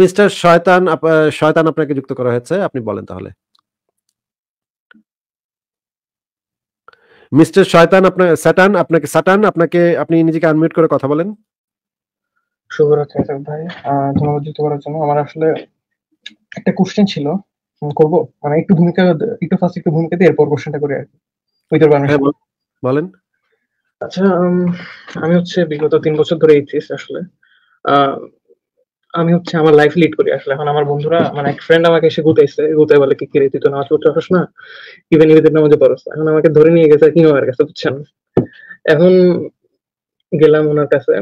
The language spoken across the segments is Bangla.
মিস্টার শয়তান শয়তান আপনাকে যুক্ত করা হয়েছে আপনি বলেন তাহলে মিস্টার শয়তান আপনার স্যাটান আপনাকে আপনাকে আপনি নিজেকে আনমিউট করে কথা বলেন শুভরাত্রি ভাই ধন্যবাদ যুক্ত করার জন্য আমার আসলে একটা কোশ্চেন ছিল করব মানে একটু ভূমিকা একটু ফার্স্ট একটু ভূমিকা দিয়ে এরপর কোশ্চেনটা করি আর কি হ্যাঁ, বলেন আচ্ছা আমি হচ্ছে বিগত তিন বছর ধরে এইচএস আসলে আমি হচ্ছে আমার লাইফ লিড করি আসলে এখন আমার বন্ধুরা মানে এক ফ্রেন্ড আমাকে এসে গুতাইছে গুতাই বলে কি কিরে তুই তো নামাজ পড়তে পারস না ইভেন ইভেন নামাজে পড়স এখন আমাকে ধরে নিয়ে গেছে কি আমার কাছে বুঝছেন এখন গেলাম ওনার কাছে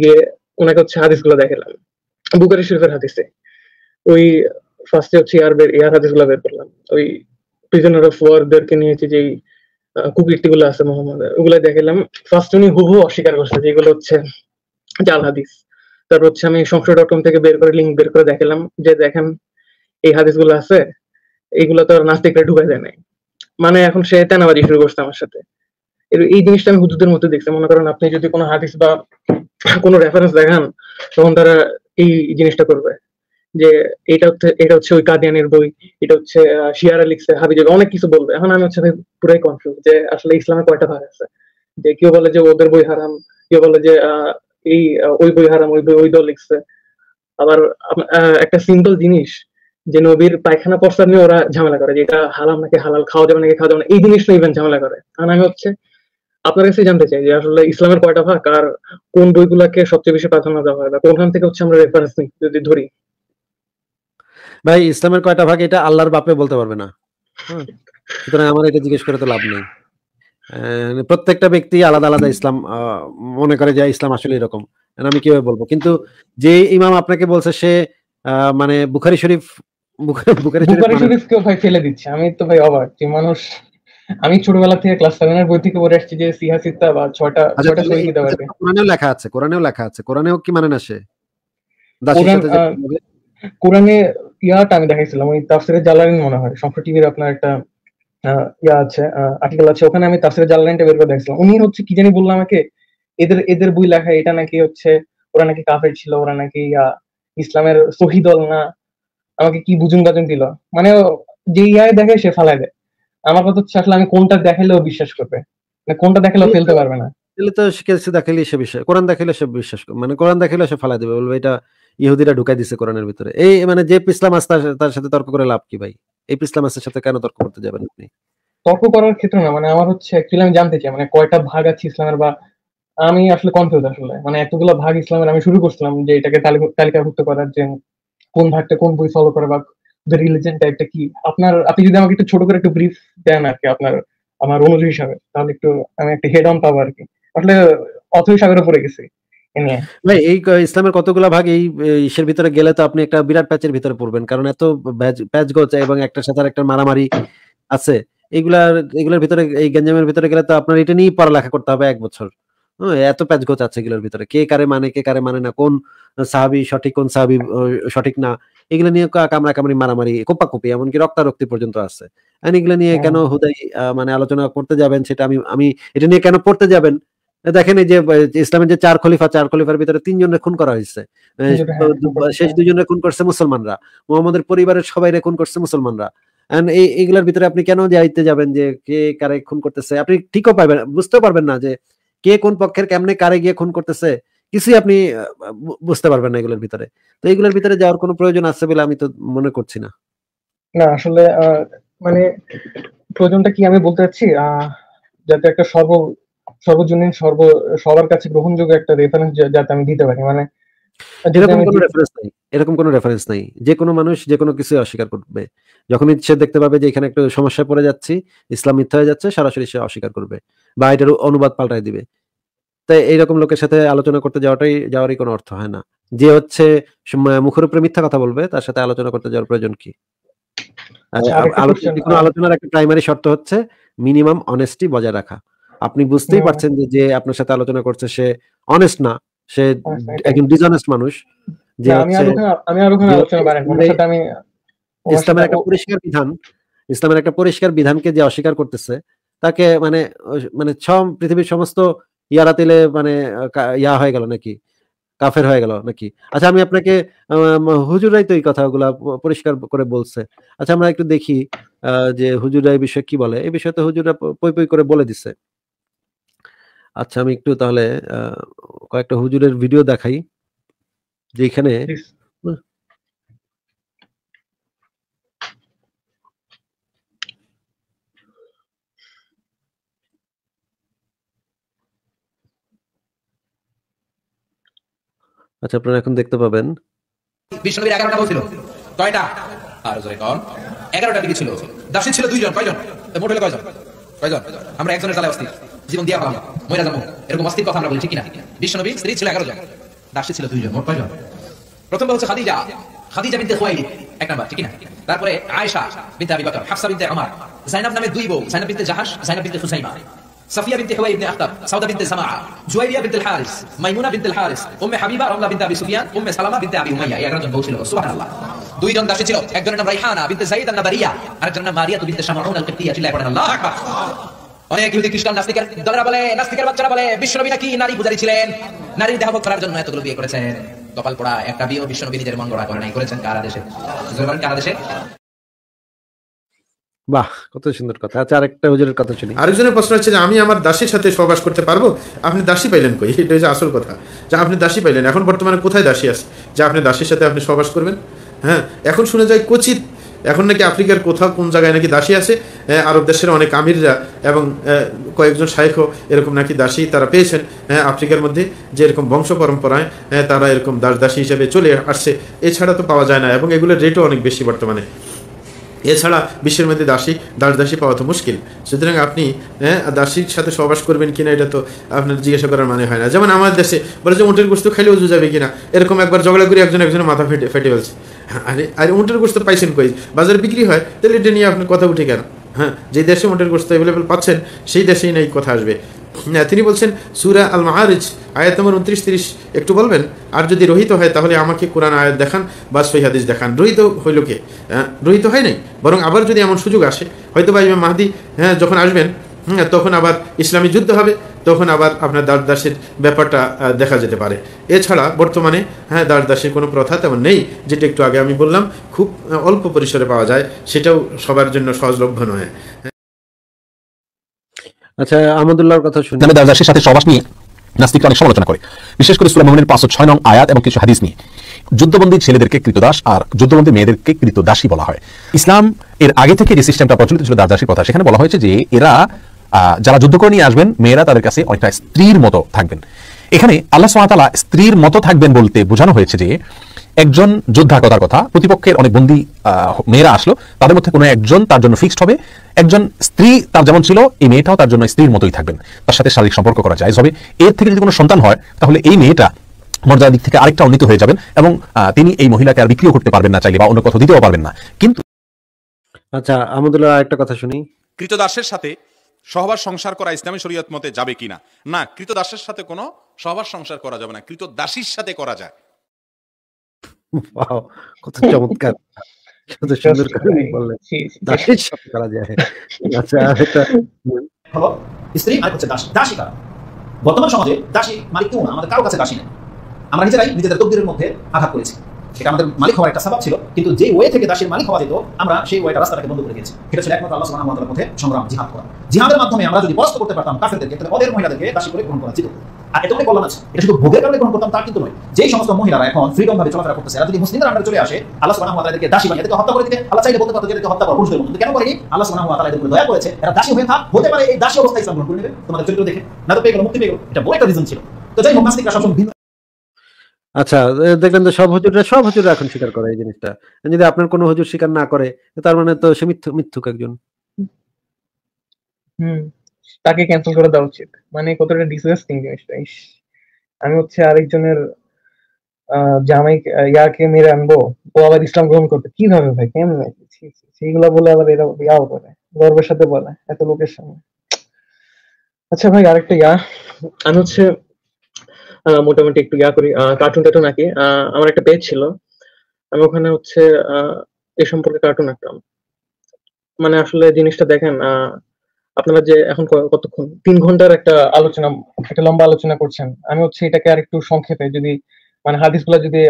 গিয়ে ওনাকে হচ্ছে হাদিস গুলো দেখালাম বুকারি শরীফের হাদিসে ওই ফার্স্টে হচ্ছে বের ইয়ার হাদিস গুলো বের করলাম ওই প্রিজনার অফ দেরকে নিয়েছি যেই কুকীর্তি গুলো আছে মোহাম্মদ ওগুলো দেখালাম ফার্স্ট উনি হুবহু অস্বীকার করছে যেগুলো হচ্ছে জাল হাদিস তারপর হচ্ছে আমি সংশয় ডট কম থেকে বের করে লিঙ্ক বের করে দেখালাম যে দেখেন এই হাদিস গুলো আছে এইগুলো তো আর নাস্তিকরা ঢুকে যায় নাই মানে এখন সে তেনাবাজি শুরু করছে আমার সাথে এই জিনিসটা আমি হুদুদের মধ্যে দেখছি মনে করেন আপনি যদি কোনো হাদিস বা কোনো রেফারেন্স দেখান তখন তারা এই জিনিসটা করবে যে এটা হচ্ছে এটা হচ্ছে ওই কাদিয়ানের বই এটা হচ্ছে শিয়ারা লিখছে হাবিজ অনেক কিছু বলবে এখন আমি হচ্ছে পুরাই কনফিউজ যে আসলে ইসলামে কয়টা ভাগ আছে যে কেউ বলে যে ওদের বই হারাম কেউ বলে যে এই ওই বই হারাম ওই বই ওই দল লিখছে আবার একটা সিম্পল জিনিস যে নবীর পায়খানা প্রস্তাব নিয়ে ওরা ঝামেলা করে যেটা হালাম নাকি হালাল খাওয়া যাবে নাকি খাওয়া যাবে না এই জিনিস নিয়ে ইভেন ঝামেলা করে আর আমি হচ্ছে আপনার কাছে জানতে চাই যে আসলে ইসলামের কয়টা ভাগ আর কোন বইগুলাকে সবচেয়ে বেশি প্রাধান্য দেওয়া হয় বা কোনখান থেকে হচ্ছে আমরা রেফারেন্স নিই যদি ধরি ভাই ইসলামের কয়টা ভাগ এটা আল্লাহর বাপে বলতে পারবে না সুতরাং আমার এটা জিজ্ঞেস করে তো লাভ নেই প্রত্যেকটা ব্যক্তি আলাদা আলাদা ইসলাম মনে করে যে ইসলাম আসলে এরকম আমি কিভাবে বলবো কিন্তু যে ইমাম আপনাকে বলছে সে মানে বুখারি শরীফ বুখারি শরীফ মানে কেউ ভাই ফেলে দিচ্ছে আমি তো ভাই অবাক যে মানুষ আমি ছোটবেলা থেকে ক্লাস সেভেন এর বই থেকে পড়ে আসছি যে সিহা সিত্তা বা ছটা ছয়টা সহি আচ্ছা, দিতে পারবে কোরআনেও লেখা আছে কোরআনেও লেখা আছে কোরআনেও কি মানে না সে কোরআনে ইয়াটা আমি দেখাইছিলাম ওই তাফসিরে জালালিন মনে হয় সম্প্রতি টিভির আপনার একটা ইয়া আছে আর্টিকেল আছে ওখানে আমি তাফসির জালালাইনটা বের করে দেখছিলাম উনি হচ্ছে কি জানি বললাম আমাকে এদের এদের বই লেখা এটা নাকি হচ্ছে ওরা নাকি কাফের ছিল ওরা নাকি ইসলামের সহি না আমাকে কি বুঝুন বাজুন দিল মানে যে ইয়ায় দেখে সে ফালাই দেয় আমার কথা হচ্ছে আসলে আমি কোনটা দেখালেও বিশ্বাস করবে মানে কোনটা দেখালেও ফেলতে পারবে না তো শিখেছে দেখালে সে বিশ্বাস কোরআন দেখালে সে বিশ্বাস করবে মানে কোরআন দেখালে সে ফালাই দেবে বলবে এটা ইহুদিরা ঢুকাই দিছে কোরআনের ভিতরে এই মানে যে ইসলাম আস্তা তার সাথে তর্ক করে লাভ কি ভাই এই ইসলাম সাথে কেন তর্ক করতে যাবেন আপনি তর্ক করার ক্ষেত্রে না মানে আমার হচ্ছে অ্যাকচুয়ালি আমি জানতে চাই মানে কয়টা ভাগ আছে ইসলামের বা আমি আসলে কনফিউজ আসলে মানে এতগুলো ভাগ ইসলামের আমি শুরু করছিলাম যে এটাকে তালিকাভুক্ত করার যে কোন ভাগটা কোন বই ফলো করে বা দ্য টাইপটা কি আপনার আপনি যদি আমাকে একটু ছোট করে একটু ব্রিফ দেন আর কি আপনার আমার অনুযায়ী হিসাবে তাহলে একটু আমি একটা হেড অন পাবো আর কি আসলে অথৈ সাগরে পড়ে গেছি ভাই এই ইসলামের ভাগ এই ইসের ভিতরে গেলে তো আপনি একটা বিরাট প্যাচের ভিতরে পড়বেন কারণ এত প্যাচ গোচ এবং সাথে একটা মারামারি আছে এগুলার এগুলোর ভিতরে এই গেঞ্জামের ভিতরে গেলে তো আপনার এটা নিয়েই পড়ালেখা করতে হবে এক বছর এত প্যাচ গোচ আছে এগুলোর ভিতরে কে কারে মানে কে কারে মানে না কোন সাহাবি সঠিক কোন সাহাবি সঠিক না এগুলো নিয়ে কামড়া কামড়ি মারামারি কোপাকুপি এমনকি রক্তারক্তি পর্যন্ত আছে এগুলো নিয়ে হ্যাঁ। কেন হুদাই মানে আলোচনা করতে যাবেন সেটা আমি আমি এটা নিয়ে কেন পড়তে যাবেন দেখেন এই যে ইসলামের যে চার খলিফা চার খলিফার ভিতরে তিনজনের হ্যাঁ, খুন করা হয়েছে শেষ দুজনের খুন করছে মুসলমানরা মোহাম্মদের পরিবারের সবাই খুন করছে মুসলমানরা এইগুলোর ভিতরে আপনি কেন যাইতে যাবেন যে কে কারে খুন করতেছে আপনি ঠিকও পাবেন বুঝতেও পারবেন না যে কে কোন পক্ষের কেমনে কারে গিয়ে খুন করতেছে কিছুই আপনি বুঝতে পারবেন না এগুলোর ভিতরে তো এগুলোর ভিতরে যাওয়ার কোনো প্রয়োজন আছে বলে আমি তো মনে করছি না না আসলে মানে প্রয়োজনটা কি আমি বলতে চাচ্ছি যাতে একটা সর্ব সর্বজনীন সর্ব সবার কাছে গ্রহণযোগ্য একটা রেফারেন্স যাতে আমি দিতে পারি মানে এরকম কোনো রেফারেন্স নাই এরকম কোনো রেফারেন্স নাই যে কোনো মানুষ যে কোনো কিছু অস্বীকার করবে যখন সে দেখতে পাবে যে এখানে একটা সমস্যায় পড়ে যাচ্ছে ইসলাম মিথ্যা হয়ে যাচ্ছে সরাসরি সে অস্বীকার করবে বা এটার অনুবাদ পাল্টাই দিবে তাই এইরকম লোকের সাথে আলোচনা করতে যাওয়াটাই যাওয়ারই কোনো অর্থ হয় না যে হচ্ছে মুখের উপরে মিথ্যা কথা বলবে তার সাথে আলোচনা করতে যাওয়ার প্রয়োজন কি আচ্ছা আলোচনার একটা প্রাইমারি শর্ত হচ্ছে মিনিমাম অনেস্টি বজায় রাখা আপনি বুঝতেই হ্যাঁ। পারছেন যে আপনার সাথে আলোচনা করছে সে অনেস্ট না সে একজন ডিসঅনেস্ট মানুষ যে হ্যাঁ, ইসলামের একটা পরিষ্কার বিধান ইসলামের একটা পরিষ্কার বিধানকে যে অস্বীকার করতেছে তাকে মানে মানে পৃথিবীর সমস্ত ইয়ারা মানে ইয়া হয়ে গেল নাকি কাফের হয়ে গেল নাকি আচ্ছা আমি আপনাকে হুজুরাই তো এই কথাগুলা পরিষ্কার করে বলছে আচ্ছা আমরা একটু দেখি যে হুজুরা এই বিষয়ে কি বলে এই বিষয়ে তো হুজুরা পই পই করে বলে দিছে আচ্ছা আমি একটু তাহলে কয়েকটা হুজুরের ভিডিও দেখাই যেখানে আচ্ছা আপনারা এখন দেখতে পাবেন বিষ্ণবীর এগারোটা বলছিল কয়টা আর এগারোটা ছিল দাসী ছিল দুইজন কয়জন কয়জন কয়জন আমরা একজনের তালে অস্থির জীবন দিয়া পাবো মহিলা যাবো এরকম অস্থির কথা আমরা বলছি কিনা বিশ্বনবী স্ত্রী ছিল এগারো জন দাসী ছিল দুইজন মোট কয়জন প্রথম হচ্ছে খাদিজা খাদিজা বিনতে খুয়াইলি এক নাম্বার ঠিক কিনা তারপরে আয়েশা বিনতে আবি বকর হাফসা বিনতে ওমর জাইনাব নামে দুই বউ জাইনাব বিনতে জাহাশ জাইনাব বিনতে হুসাইমা সাফিয়া বিনতে হুয়াই ইবনে আখতাব সাউদা বিনতে সামা জুয়াইরিয়া বিনতে হারিস মাইমুনা বিনতে হারিস উম্মে হাবিবা রমলা বিনতে আবি সুফিয়ান উম্মে সালামা বিনতে আবি উমাইয়া এগারো জন বউ ছিল সুবহানাল্লাহ দুইজন দাসী ছিল একজনের নাম রাইহানা বিনতে যায়েদ আন-নাবারিয়া আরেকজনের নাম মারিয়া বিনতে শামাউন আল-কিবতিয়া চিল্লায় পড়েন আল্লাহু আকবার অনেক ইহুদি খ্রিস্টান নাস্তিকের দলেরা বলে নাস্তিকের বাচ্চারা বলে বিশ্বনবী নাকি নারী পূজারী ছিলেন নারীর করার জন্য এতগুলো বিয়ে করেছেন কপাল একটা বিয়ে বিশ্বনবী নিজের মন গড়া করে নাই করেছেন কারা দেশে কারা দেশে বাহ কত সুন্দর কথা আচ্ছা আরেকটা হুজুরের কথা শুনি আরেকজনের প্রশ্ন হচ্ছে যে আমি আমার দাসীর সাথে সহবাস করতে পারবো আপনি দাসী পাইলেন কই এটা হচ্ছে আসল কথা যে আপনি দাসী পাইলেন এখন বর্তমানে কোথায় দাসী আছে যে আপনি দাসীর সাথে আপনি সহবাস করবেন হ্যাঁ এখন শুনে যায় কোচিত এখন নাকি আফ্রিকার কোথাও কোন জায়গায় নাকি দাসী আছে আরব দেশের অনেক আমিররা এবং কয়েকজন শাইখও এরকম নাকি দাসী তারা পেয়েছেন আফ্রিকার মধ্যে যে এরকম বংশ পরম্পরায় তারা এরকম দাস দাসী হিসেবে চলে আসছে এছাড়া তো পাওয়া যায় না এবং এগুলোর রেটও অনেক বেশি বর্তমানে এছাড়া বিশ্বের মধ্যে দাসী দাস দাসী পাওয়া তো মুশকিল সুতরাং আপনি দাসীর সাথে সহবাস করবেন কিনা এটা তো আপনার জিজ্ঞাসা করার মানে হয় না যেমন আমার দেশে বলে যে উঁটের গোস্ত খেলে উজু যাবে কিনা এরকম একবার ঝগড়া করে একজন একজনের মাথা ফেটে ফেটে ফেলছে আরে আরে উঁটের গোস্ত পাইছেন কই বাজারে বিক্রি হয় তাহলে এটা নিয়ে আপনি কথা উঠে কেন হ্যাঁ যে দেশে উঁটের গোস্ত অ্যাভেলেবেল পাচ্ছেন সেই দেশেই নাই কথা আসবে হ্যাঁ, তিনি বলছেন সুরা আল মাহারিজ আয়াত নম্বর উনত্রিশ তিরিশ একটু বলবেন আর যদি রহিত হয় তাহলে আমাকে কোরআন আয়াত দেখান বা সৈহাদিস দেখান রহিত হইল কে হ্যাঁ, রহিত হয় নাই বরং আবার যদি এমন সুযোগ আসে হয়তো বা ইমাম মাহাদি হ্যাঁ যখন আসবেন হ্যাঁ তখন আবার ইসলামী যুদ্ধ হবে তখন আবার আপনার দাসের ব্যাপারটা দেখা যেতে পারে এছাড়া বর্তমানে হ্যাঁ দাসের কোনো প্রথা তেমন নেই যেটা একটু আগে আমি বললাম খুব অল্প পরিসরে পাওয়া যায় সেটাও সবার জন্য সহজলভ্য নয় আচ্ছা আহমদুল্লাহর কথা শুনে আমি সাথে সবাস নিয়ে নাস্তিকরা অনেক সমালোচনা করে বিশেষ করে পাঁচশো ছয় নং আয়াত এবং কিছু হাদিস নিয়ে যুদ্ধবন্দী ছেলেদেরকে কৃতদাস আর যুদ্ধবন্দী মেয়েদেরকে বলা হয় ইসলাম এর আগে থেকে যে সিস্টেমটা প্রচলিত ছিল দাসদাসীর কথা সেখানে বলা হয়েছে যে এরা যারা যুদ্ধ করে নিয়ে আসবেন মেয়েরা তাদের কাছে অনেকটা স্ত্রীর মতো থাকবেন এখানে আল্লাহ সোহাতালা স্ত্রীর মতো থাকবেন বলতে বোঝানো হয়েছে যে একজন যোদ্ধা কথার কথা প্রতিপক্ষের অনেক বন্দী মেয়েরা আসলো তাদের মধ্যে কোনো একজন তার জন্য ফিক্সড হবে একজন স্ত্রী তার যেমন ছিল এই মেয়েটাও তার জন্য স্ত্রীর মতোই থাকবেন তার সাথে শারীরিক সম্পর্ক করা যায় হবে এর থেকে যদি কোনো সন্তান হয় তাহলে এই মেয়েটা মর্যাদার দিক থেকে আরেকটা উন্নীত হয়ে যাবেন এবং তিনি এই মহিলাকে আর বিক্রিও করতে পারবেন না চাইলে বা অন্য কথা দিতেও পারবেন না কিন্তু আচ্ছা আহমদুল্লাহ একটা কথা শুনি কৃতদাসের সাথে সহবাস সংসার করা ইসলামী শরীয়ত মতে যাবে কি না না দাসের সাথে কোনো সহবাস সংসার করা যাবে না কৃতদাসীর সাথে করা যায় কত চমৎকার দাসীর সাথে করা যায় আচ্ছা, মানে বর্তমান সমাজে দাসী কেউ না আমাদের কারো কাছে দাসী নেই আমরা নিজেরাই নিজেদের তকদিরের মধ্যে আঘাত করেছি এটা আমাদের মালিক হওয়ার একটা স্বভাব ছিল কিন্তু যে ওয়ে থেকে দাসের মালিক হওয়া যেত আমরা সেই ওয়েটা রাস্তাটাকে বন্ধ করে গেছি এটা ছিল একমাত্র আল্লাহ সুবহানাহু ওয়া তাআলার পথে সংগ্রাম জিহাদ করা জিহাদের মাধ্যমে আমরা যদি পরাস্ত করতে পারতাম কাফেরদেরকে তাহলে ওদের মহিলাদেরকে দাসী করে গ্রহণ করা যেত আর অনেক কল্যাণ আছে এটা শুধু ভোগের কারণে গ্রহণ করতাম তা কিন্তু নয় যেই সমস্ত মহিলারা এখন ফ্রিডম ভাবে চলাফেরা করতেছে এরা যদি আন্ডারে চলে আসে আল্লাহ সুবহানাহু ওয়া দাসী বানিয়ে হত্যা করে দিতে আল্লাহ চাইলে বলতে পারতো যে হত্যা করা পুরুষদের মতো কেন করেনি আল্লাহ সুবহানাহু ওয়া তাআলা দয়া করেছে এরা দাসী হয়ে থাক হতে পারে এই দাসী অবস্থায় ইসলাম গ্রহণ করে নেবে তোমাদের চরিত্র দেখে না তো পেয়ে গেল মুক্তি পেয়ে গেল এটা বড় একটা রিজন ছিল তো যাই হোক সবসময় ভিন্ন আচ্ছা দেখলেন তো সব হুজুররা সব হুজুররা এখন স্বীকার করে এই জিনিসটা যদি আপনার কোনো হুজুর স্বীকার না করে তার মানে তো সে মিথ্যুক মিথ্যুক একজন হুম তাকে ক্যান্সেল করে দেওয়া উচিত মানে কতটা ডিসগাস্টিং জিনিসটা আমি হচ্ছে আরেকজনের জামাই ইয়াকে মেরে আনবো ও আবার ইসলাম গ্রহণ করতে কিভাবে ভাই কেমন সেইগুলা বলে আবার এরা ইয়াও করে গর্বের সাথে বলে এত লোকের সামনে আচ্ছা ভাই আরেকটা ইয়া আমি হচ্ছে মোটামুটি একটু ইয়া করি কার্টুন টার্টুন আঁকি আমার একটা পেজ ছিল আমি ওখানে হচ্ছে এ সম্পর্কে কার্টুন আঁকতাম মানে আসলে জিনিসটা দেখেন আপনারা যে এখন কতক্ষণ তিন ঘন্টার একটা আলোচনা একটা লম্বা আলোচনা করছেন আমি হচ্ছে এটাকে আর একটু সংক্ষেপে যদি মানে হাদিস গুলা যদি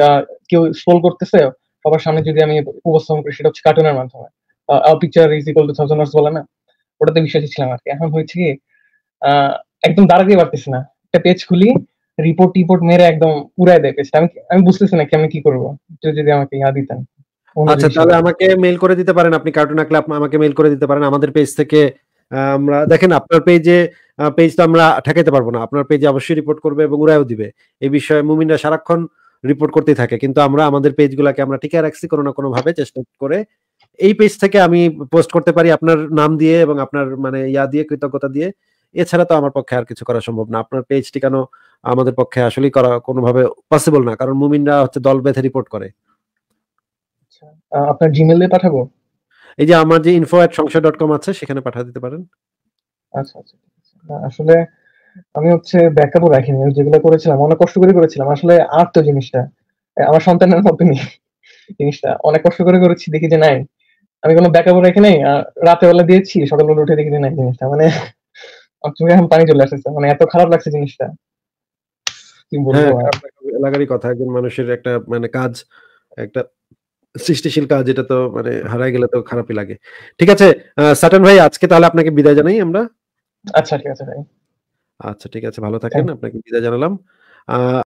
কেউ স্ক্রোল করতেছে সবার সামনে যদি আমি উপস্থাপন করি সেটা হচ্ছে কার্টুনের মাধ্যমে picture is equal to thousand words বলে না ওটাতে বিশ্বাসী ছিলাম আর কি এখন হয়েছে কি একদম দাঁড়াতেই পারতেছি না একটা পেজ খুলি রিপোর্ট টিপোর্ট মেরে একদম উড়ায় দেয় আমি আমি বুঝতেছি না কি আমি কি করবো যদি আমাকে ইয়া দিতেন আচ্ছা তাহলে আমাকে মেল করে দিতে পারেন আপনি কার্টুন ক্লাব আমাকে মেল করে দিতে পারেন আমাদের পেজ থেকে আমরা দেখেন আপনার পেজে পেজ তো আমরা ঠেকাইতে পারবো না আপনার পেজে অবশ্যই রিপোর্ট করবে এবং উড়াইও দিবে এই বিষয়ে মুমিনরা সারাক্ষণ রিপোর্ট করতেই থাকে কিন্তু আমরা আমাদের পেজগুলোকে আমরা টিকে রাখছি কোনো না কোনো ভাবে চেষ্টা করে এই পেজ থেকে আমি পোস্ট করতে পারি আপনার নাম দিয়ে এবং আপনার মানে ইয়া দিয়ে কৃতজ্ঞতা দিয়ে এছাড়া তো আমার পক্ষে আর কিছু করা সম্ভব না আপনার পেজ টিকানো আমাদের পক্ষে আসলে করা কোনোভাবে পসিবল না কারণ মুমিনরা হচ্ছে দল বেঁধে রিপোর্ট করে আচ্ছা, আপনার দিয়ে পাঠাবো এই যে আমার যে ইনফো অ্যাট ডট কম আছে সেখানে পাঠিয়ে দিতে পারেন আচ্ছা আচ্ছা আসলে আমি হচ্ছে ব্যাকআপও রাখিনি যেগুলো করেছিলাম অনেক কষ্ট করে করেছিলাম আসলে আর তো জিনিসটা আমার সন্তানের মতনই জিনিসটা অনেক কষ্ট করে করেছি দেখি যে নাই আমি কোনো ব্যাকআপও রাখি নাই রাতে বেলা দিয়েছি সকালবেলা উঠে দেখি যে নাই জিনিসটা মানে চোখে এখন পানি চলে আসতেছে মানে এত খারাপ লাগছে জিনিসটা কি বলবো হ্যাঁ। এলাকারই কথা একজন মানুষের একটা মানে কাজ একটা সৃষ্টিশীল কাজ এটা তো মানে হারাই গেলে তো খারাপই লাগে ঠিক আছে সাটন ভাই আজকে তাহলে আপনাকে বিদায় জানাই আমরা আচ্ছা ঠিক আছে ভাই আচ্ছা ঠিক আছে ভালো থাকেন আপনাকে বিদায় জানালাম